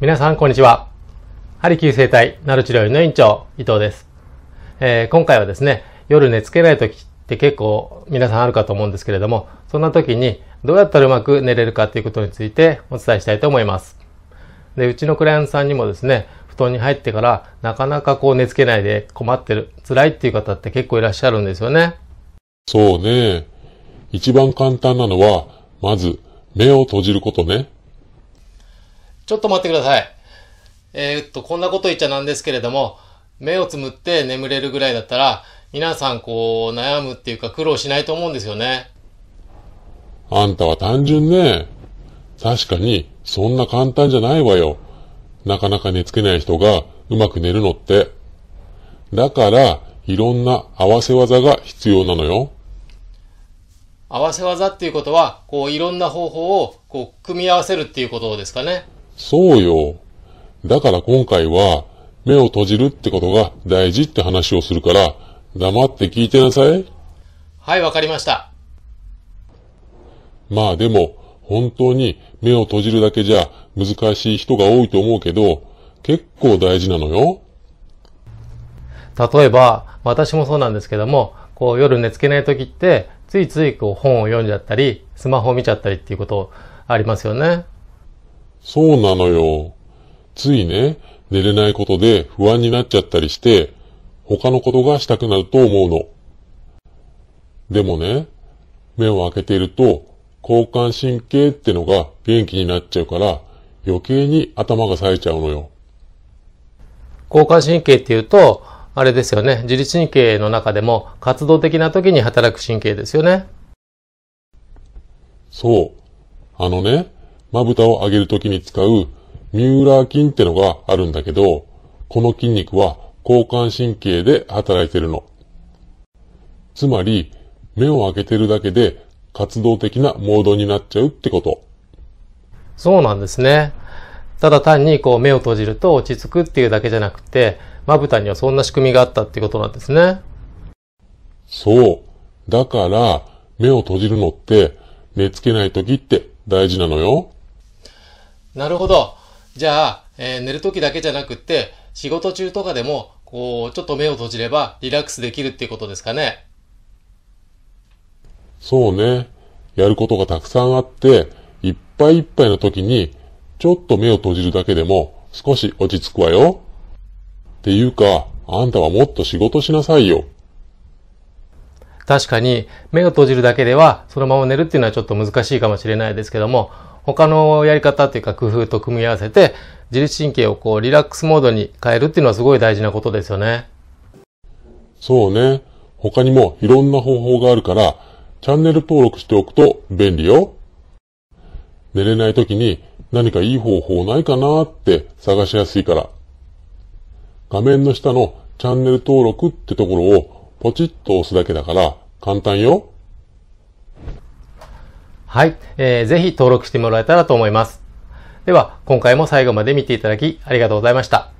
皆さん、こんにちは。ハリキュー生体、ナル治療院の院長、伊藤です、えー、今回はですね、夜寝つけない時って結構皆さんあるかと思うんですけれども、そんな時にどうやったらうまく寝れるかということについてお伝えしたいと思います。で、うちのクライアントさんにもですね、布団に入ってからなかなかこう寝つけないで困ってる、辛いっていう方って結構いらっしゃるんですよね。そうね。一番簡単なのは、まず目を閉じることね。ちょっと待ってください。えー、っと、こんなこと言っちゃなんですけれども、目をつむって眠れるぐらいだったら、皆さんこう、悩むっていうか苦労しないと思うんですよね。あんたは単純ね。確かに、そんな簡単じゃないわよ。なかなか寝つけない人がうまく寝るのって。だから、いろんな合わせ技が必要なのよ。合わせ技っていうことは、こう、いろんな方法を、こう、組み合わせるっていうことですかね。そうよ。だから今回は、目を閉じるってことが大事って話をするから、黙って聞いてなさい。はい、わかりました。まあでも、本当に目を閉じるだけじゃ難しい人が多いと思うけど、結構大事なのよ。例えば、私もそうなんですけども、こう夜寝つけない時って、ついついこう本を読んじゃったり、スマホを見ちゃったりっていうことありますよね。そうなのよ。ついね、寝れないことで不安になっちゃったりして、他のことがしたくなると思うの。でもね、目を開けていると、交感神経ってのが元気になっちゃうから、余計に頭が冴えちゃうのよ。交感神経っていうと、あれですよね、自律神経の中でも活動的な時に働く神経ですよね。そう。あのね、まぶたを上げるときに使うミューラー筋ってのがあるんだけど、この筋肉は交感神経で働いてるの。つまり、目を開けてるだけで活動的なモードになっちゃうってこと。そうなんですね。ただ単にこう目を閉じると落ち着くっていうだけじゃなくて、まぶたにはそんな仕組みがあったってことなんですね。そう。だから、目を閉じるのって、寝つけない時って大事なのよ。なるほど。じゃあ、えー、寝る時だけじゃなくって、仕事中とかでも、こう、ちょっと目を閉じればリラックスできるっていうことですかね。そうね。やることがたくさんあって、いっぱいいっぱいの時に、ちょっと目を閉じるだけでも少し落ち着くわよ。っていうか、あんたはもっと仕事しなさいよ。確かに目を閉じるだけではそのまま寝るっていうのはちょっと難しいかもしれないですけども、他のやり方っていうか工夫と組み合わせて自律神経をこうリラックスモードに変えるっていうのはすごい大事なことですよね。そうね。他にもいろんな方法があるから、チャンネル登録しておくと便利よ。寝れない時に何かいい方法ないかなって探しやすいから。画面の下のチャンネル登録ってところをポチッと押すだけだから、簡単よ。はい、えー。ぜひ登録してもらえたらと思います。では、今回も最後まで見ていただきありがとうございました。